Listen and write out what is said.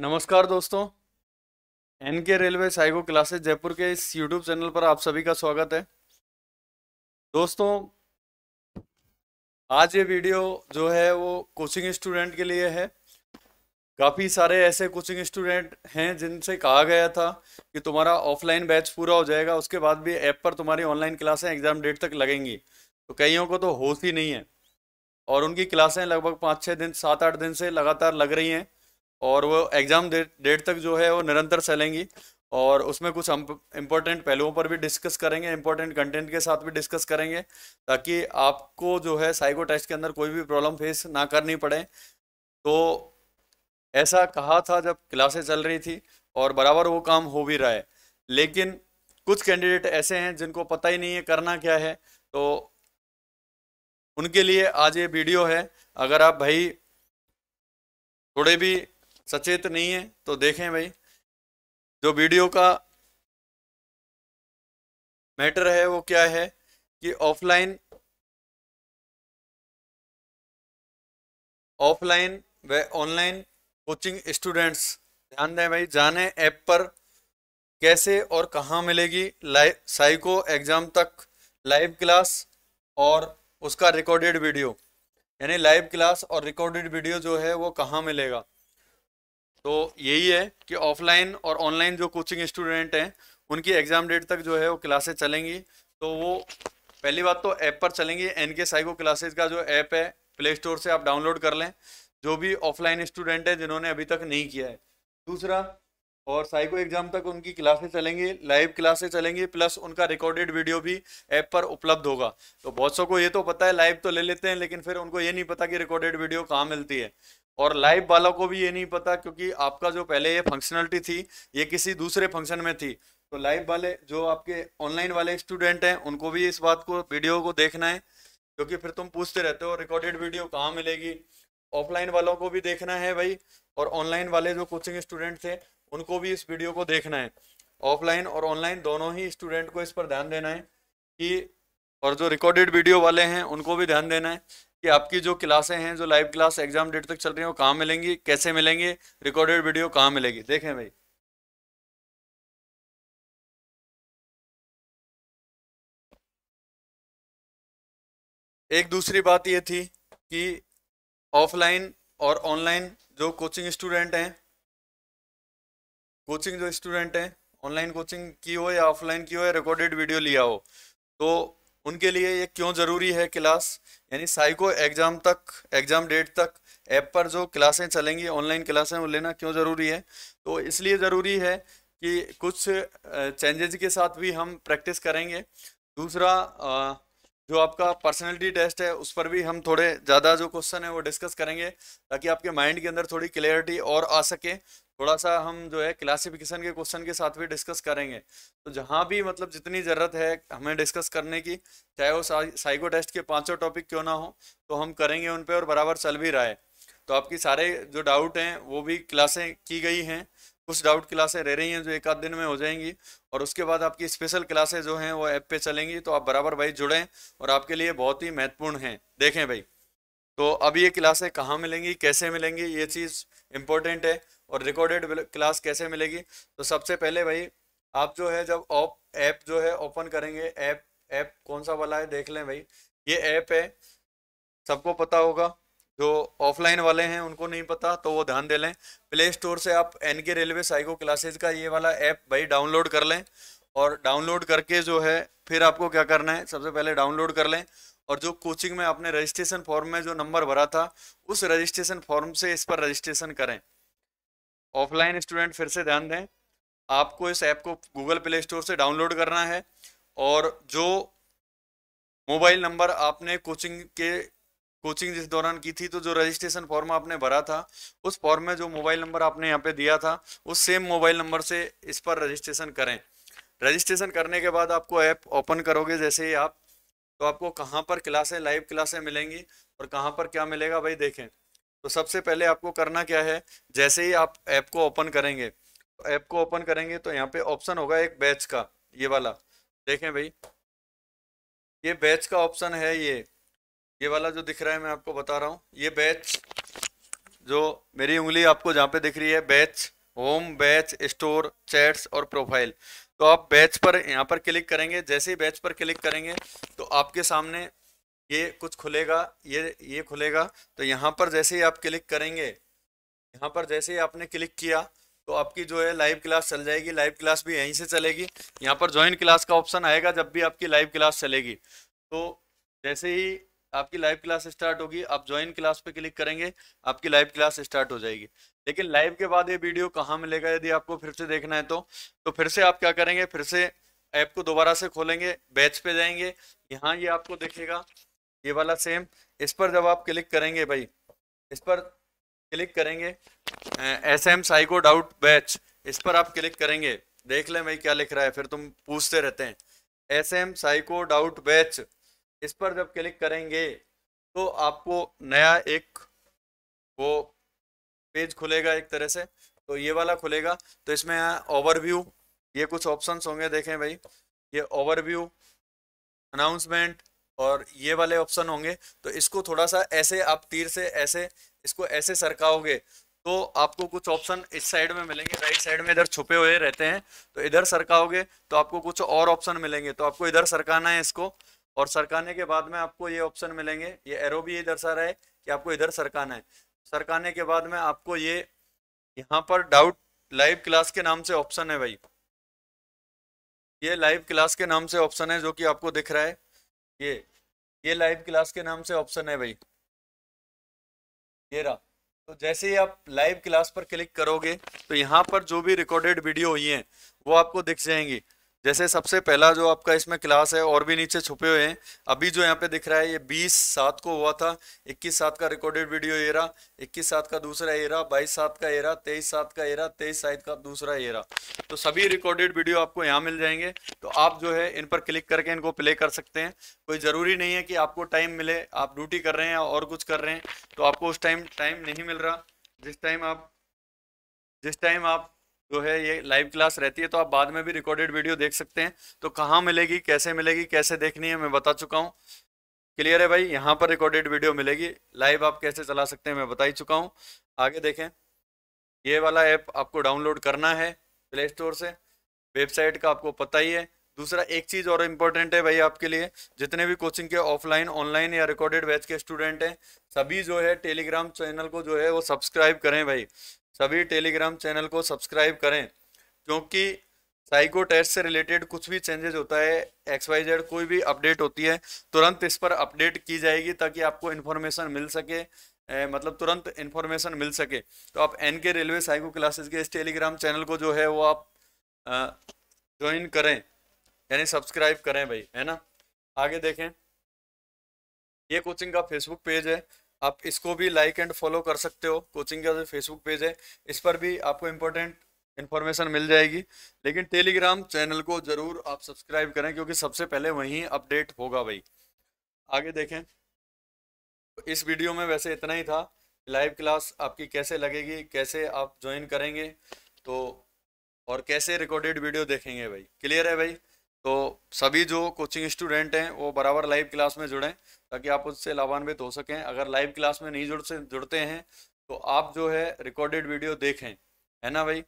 नमस्कार दोस्तों एन के रेलवे साइको क्लासेस जयपुर के इस यूट्यूब चैनल पर आप सभी का स्वागत है दोस्तों आज ये वीडियो जो है वो कोचिंग स्टूडेंट के लिए है काफ़ी सारे ऐसे कोचिंग स्टूडेंट हैं जिनसे कहा गया था कि तुम्हारा ऑफलाइन बैच पूरा हो जाएगा उसके बाद भी ऐप पर तुम्हारी ऑनलाइन क्लासें एग्ज़ाम डेट तक लगेंगी तो कईयों को तो होश ही नहीं है और उनकी क्लासें लगभग पाँच छः दिन सात आठ दिन से लगातार लग रही हैं और वो एग्ज़ाम डेट तक जो है वो निरंतर चलेंगी और उसमें कुछ हम इम्पोर्टेंट पहलुओं पर भी डिस्कस करेंगे इम्पोर्टेंट कंटेंट के साथ भी डिस्कस करेंगे ताकि आपको जो है साइको टेस्ट के अंदर कोई भी प्रॉब्लम फेस ना करनी पड़े तो ऐसा कहा था जब क्लासेस चल रही थी और बराबर वो काम हो भी रहा है लेकिन कुछ कैंडिडेट ऐसे हैं जिनको पता ही नहीं है करना क्या है तो उनके लिए आज ये वीडियो है अगर आप भाई थोड़े भी सचेत नहीं है तो देखें भाई जो वीडियो का मैटर है वो क्या है कि ऑफलाइन ऑफलाइन व ऑनलाइन कोचिंग स्टूडेंट्स ध्यान दें भाई जाने ऐप पर कैसे और कहाँ मिलेगी लाइव साइको एग्ज़ाम तक लाइव क्लास और उसका रिकॉर्डेड वीडियो यानी लाइव क्लास और रिकॉर्डेड वीडियो जो है वो कहाँ मिलेगा तो यही है कि ऑफलाइन और ऑनलाइन जो कोचिंग स्टूडेंट हैं उनकी एग्ज़ाम डेट तक जो है वो क्लासेज चलेंगी तो वो पहली बात तो ऐप पर चलेंगी एन के साइको क्लासेज का जो ऐप है प्ले स्टोर से आप डाउनलोड कर लें जो भी ऑफलाइन स्टूडेंट हैं जिन्होंने अभी तक नहीं किया है दूसरा और साइको एग्जाम तक उनकी क्लासेस चलेंगी लाइव क्लासेस चलेंगी प्लस उनका रिकॉर्डेड वीडियो भी ऐप पर उपलब्ध होगा तो बहुत सौ को ये तो पता है लाइव तो ले लेते हैं लेकिन फिर उनको ये नहीं पता कि रिकॉर्डेड वीडियो कहाँ मिलती है और लाइव वालों को भी ये नहीं पता क्योंकि आपका जो पहले ये फंक्शनलिटी थी ये किसी दूसरे फंक्शन में थी तो लाइव वाले जो आपके ऑनलाइन वाले स्टूडेंट हैं उनको भी इस बात को वीडियो को देखना है क्योंकि फिर तुम पूछते रहते हो रिकॉर्डेड वीडियो कहाँ मिलेगी ऑफलाइन वालों को भी देखना है भाई और ऑनलाइन वाले जो कोचिंग स्टूडेंट थे उनको भी इस वीडियो को देखना है ऑफलाइन और ऑनलाइन दोनों ही स्टूडेंट को इस पर ध्यान देना है कि और जो रिकॉर्डेड वीडियो वाले हैं उनको भी ध्यान देना है कि आपकी जो क्लासें हैं जो लाइव क्लास एग्जाम डेट तक चल रही है वो कहाँ मिलेंगी कैसे मिलेंगे रिकॉर्डेड वीडियो कहाँ मिलेगी देखें भाई एक दूसरी बात ये थी कि ऑफलाइन और ऑनलाइन जो कोचिंग स्टूडेंट हैं कोचिंग जो स्टूडेंट हैं ऑनलाइन कोचिंग की हो या ऑफलाइन की हो या रिकॉर्डेड वीडियो लिया हो तो उनके लिए ये क्यों ज़रूरी है क्लास यानी साइको एग्ज़ाम तक एग्ज़ाम डेट तक ऐप पर जो क्लासें चलेंगी ऑनलाइन क्लासें वो लेना क्यों ज़रूरी है तो इसलिए ज़रूरी है कि कुछ चेंजेज के साथ भी हम प्रैक्टिस करेंगे दूसरा जो आपका पर्सनैलिटी टेस्ट है उस पर भी हम थोड़े ज़्यादा जो क्वेश्चन है वो डिस्कस करेंगे ताकि आपके माइंड के अंदर थोड़ी क्लियरिटी और आ सके थोड़ा सा हम जो है क्लासिफिकेशन के क्वेश्चन के साथ भी डिस्कस करेंगे तो जहाँ भी मतलब जितनी ज़रूरत है हमें डिस्कस करने की चाहे वो साइको टेस्ट के पाँचों टॉपिक क्यों ना हो तो हम करेंगे उन पर और बराबर चल भी रहा है तो आपकी सारे जो डाउट हैं वो भी क्लासें की गई हैं कुछ डाउट क्लासें रह रही हैं जो एक आध दिन में हो जाएंगी और उसके बाद आपकी स्पेशल क्लासे जो हैं वो ऐप पर चलेंगी तो आप बराबर भाई जुड़ें और आपके लिए बहुत ही महत्वपूर्ण हैं देखें भाई तो अब ये क्लासें कहाँ मिलेंगी कैसे मिलेंगी ये चीज़ इम्पोर्टेंट है और रिकॉर्डेड क्लास कैसे मिलेगी तो सबसे पहले भाई आप जो है जब ऑप ऐप जो है ओपन करेंगे ऐप ऐप कौन सा वाला है देख लें भाई ये ऐप है सबको पता होगा जो ऑफलाइन वाले हैं उनको नहीं पता तो वो ध्यान दे लें प्ले स्टोर से आप एन के रेलवे साइको क्लासेज का ये वाला ऐप भाई डाउनलोड कर लें और डाउनलोड करके जो है फिर आपको क्या करना है सबसे पहले डाउनलोड कर लें और जो कोचिंग में आपने रजिस्ट्रेशन फॉर्म में जो नंबर भरा था उस रजिस्ट्रेशन फॉर्म से इस पर रजिस्ट्रेशन करें ऑफलाइन स्टूडेंट फिर से ध्यान दें आपको इस ऐप को गूगल प्ले स्टोर से डाउनलोड करना है और जो मोबाइल नंबर आपने कोचिंग के कोचिंग जिस दौरान की थी तो जो रजिस्ट्रेशन फॉर्म आपने भरा था उस फॉर्म में जो मोबाइल नंबर आपने यहाँ पे दिया था उस सेम मोबाइल नंबर से इस पर रजिस्ट्रेशन करें रजिस्ट्रेशन करने के बाद आपको ऐप ओपन करोगे जैसे ही आप तो आपको कहाँ पर क्लासें लाइव क्लासें मिलेंगी और कहाँ पर क्या मिलेगा भाई देखें तो सबसे पहले आपको करना क्या है जैसे ही आप ऐप को ओपन करेंगे तो ऐप को ओपन करेंगे तो यहाँ पे ऑप्शन होगा एक बैच का ये वाला देखें भाई ये बैच का ऑप्शन है ये ये वाला जो दिख रहा है मैं आपको बता रहा हूँ ये बैच जो मेरी उंगली आपको जहाँ पे दिख रही है batch home batch store chats और प्रोफाइल तो आप बैच पर यहाँ पर क्लिक करेंगे जैसे ही बैच पर क्लिक करेंगे तो आपके सामने ये कुछ खुलेगा ये ये खुलेगा तो यहाँ पर जैसे ही आप क्लिक करेंगे यहाँ पर जैसे ही आपने क्लिक किया तो आपकी जो है लाइव क्लास चल जाएगी लाइव क्लास भी यहीं से चलेगी यहाँ पर ज्वाइन क्लास का ऑप्शन आएगा जब भी आपकी लाइव क्लास चलेगी तो जैसे ही आपकी लाइव क्लास स्टार्ट होगी आप ज्वाइन क्लास पे क्लिक करेंगे आपकी लाइव क्लास स्टार्ट हो जाएगी लेकिन लाइव के बाद ये वीडियो कहाँ मिलेगा यदि आपको फिर से देखना है तो तो फिर से आप क्या करेंगे फिर से ऐप को दोबारा से खोलेंगे बैच पे जाएंगे यहाँ ये आपको देखेगा ये वाला सेम इस पर जब आप क्लिक करेंगे भाई इस पर क्लिक करेंगे S M psycho doubt batch इस पर आप क्लिक करेंगे देख लें भाई क्या लिख रहा है फिर तुम पूछते रहते हैं S M psycho doubt batch इस पर जब क्लिक करेंगे तो आपको नया एक वो पेज खुलेगा एक तरह से तो ये वाला खुलेगा तो इसमें ओवरव्यू ये कुछ ऑप्शंस होंगे देखें भाई ये ओवरव्यू अनाउंसमेंट और ये वाले ऑप्शन होंगे तो इसको थोड़ा सा ऐसे आप तीर से ऐसे इसको ऐसे सरकाओगे तो आपको कुछ ऑप्शन इस साइड में मिलेंगे राइट साइड में इधर छुपे हुए रहते हैं तो इधर सरकाओगे तो आपको कुछ और ऑप्शन मिलेंगे तो आपको इधर सरकाना है इसको और सरकाने के बाद में आपको ये ऑप्शन मिलेंगे ये एरो भी ये दर्शा रहा है कि आपको इधर सरकाना है सरकाने के बाद में आपको ये यहाँ पर डाउट लाइव क्लास के नाम से ऑप्शन है भाई ये लाइव क्लास के नाम से ऑप्शन है जो कि आपको दिख रहा है ये ये लाइव क्लास के नाम से ऑप्शन है भाई ये रहा तो जैसे ही आप लाइव क्लास पर क्लिक करोगे तो यहाँ पर जो भी रिकॉर्डेड वीडियो हुई हैं वो आपको दिख जाएंगी जैसे सबसे पहला जो आपका इसमें क्लास है और भी नीचे छुपे हुए हैं अभी जो यहाँ पे दिख रहा है ये बीस सात को हुआ था इक्कीस सात का रिकॉर्डेड वीडियो ये रहा इक्कीस सात का दूसरा ये रहा बाईस सात का ये रहा तेईस सात का ये रहा तेईस सात का दूसरा ये रहा तो सभी रिकॉर्डेड वीडियो आपको यहाँ मिल जाएंगे तो आप जो है इन पर क्लिक करके इनको प्ले कर सकते हैं कोई ज़रूरी नहीं है कि आपको टाइम मिले आप ड्यूटी कर रहे हैं और कुछ कर रहे हैं तो आपको उस टाइम टाइम नहीं मिल रहा जिस टाइम आप जिस टाइम आप जो है ये लाइव क्लास रहती है तो आप बाद में भी रिकॉर्डेड वीडियो देख सकते हैं तो कहाँ मिलेगी कैसे मिलेगी कैसे देखनी है मैं बता चुका हूँ क्लियर है भाई यहाँ पर रिकॉर्डेड वीडियो मिलेगी लाइव आप कैसे चला सकते हैं मैं बता ही चुका हूँ आगे देखें ये वाला ऐप आपको डाउनलोड करना है प्ले स्टोर से वेबसाइट का आपको पता ही है दूसरा एक चीज़ और इम्पोर्टेंट है भाई आपके लिए जितने भी कोचिंग के ऑफलाइन ऑनलाइन या रिकॉर्डेड बैच के स्टूडेंट हैं सभी जो है टेलीग्राम चैनल को जो है वो सब्सक्राइब करें भाई सभी टेलीग्राम चैनल को सब्सक्राइब करें क्योंकि साइको टेस्ट से रिलेटेड कुछ भी चेंजेस होता है एक्स वाई जेड कोई भी अपडेट होती है तुरंत इस पर अपडेट की जाएगी ताकि आपको इन्फॉर्मेशन मिल सके ए, मतलब तुरंत इन्फॉर्मेशन मिल सके तो आप एन के रेलवे साइको क्लासेस के इस टेलीग्राम चैनल को जो है वो आप ज्वाइन करें यानी सब्सक्राइब करें भाई है ना आगे देखें ये कोचिंग का फेसबुक पेज है आप इसको भी लाइक एंड फॉलो कर सकते हो कोचिंग का जो फेसबुक पेज है इस पर भी आपको इम्पोर्टेंट इन्फॉर्मेशन मिल जाएगी लेकिन टेलीग्राम चैनल को ज़रूर आप सब्सक्राइब करें क्योंकि सबसे पहले वहीं अपडेट होगा भाई आगे देखें इस वीडियो में वैसे इतना ही था लाइव क्लास आपकी कैसे लगेगी कैसे आप ज्वाइन करेंगे तो और कैसे रिकॉर्डेड वीडियो देखेंगे भाई क्लियर है भाई तो सभी जो कोचिंग स्टूडेंट हैं वो बराबर लाइव क्लास में जुड़ें ताकि आप उससे लाभान्वित हो सकें अगर लाइव क्लास में नहीं जुड़ से जुड़ते हैं तो आप जो है रिकॉर्डेड वीडियो देखें है ना भाई